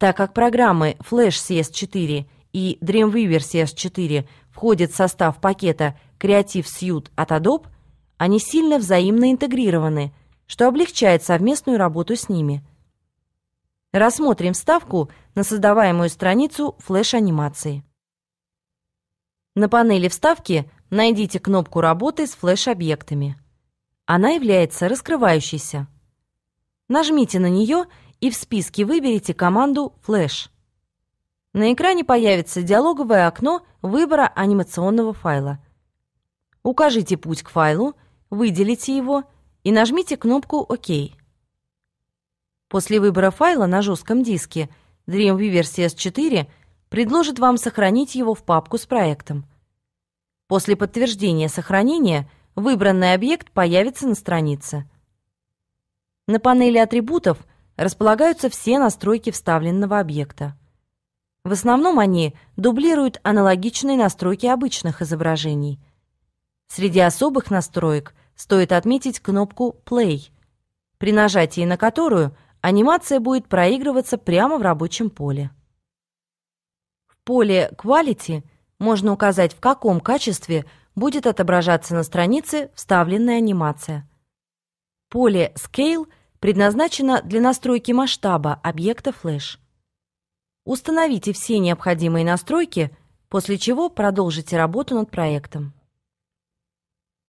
Так как программы Flash CS4 и Dreamweaver CS4 входят в состав пакета Creative Suite от Adobe, они сильно взаимно интегрированы, что облегчает совместную работу с ними. Рассмотрим вставку на создаваемую страницу флеш-анимации. На панели вставки найдите кнопку работы с флеш-объектами. Она является раскрывающейся. Нажмите на нее и в списке выберите команду «Флэш». На экране появится диалоговое окно выбора анимационного файла. Укажите путь к файлу, выделите его и нажмите кнопку «Ок». После выбора файла на жестком диске Dreamweaver CS4 предложит вам сохранить его в папку с проектом. После подтверждения сохранения выбранный объект появится на странице. На панели атрибутов располагаются все настройки вставленного объекта. В основном они дублируют аналогичные настройки обычных изображений. Среди особых настроек стоит отметить кнопку «Play», при нажатии на которую анимация будет проигрываться прямо в рабочем поле. В поле «Quality» можно указать, в каком качестве будет отображаться на странице вставленная анимация. Поле «Scale» — предназначена для настройки масштаба объекта Flash. Установите все необходимые настройки, после чего продолжите работу над проектом.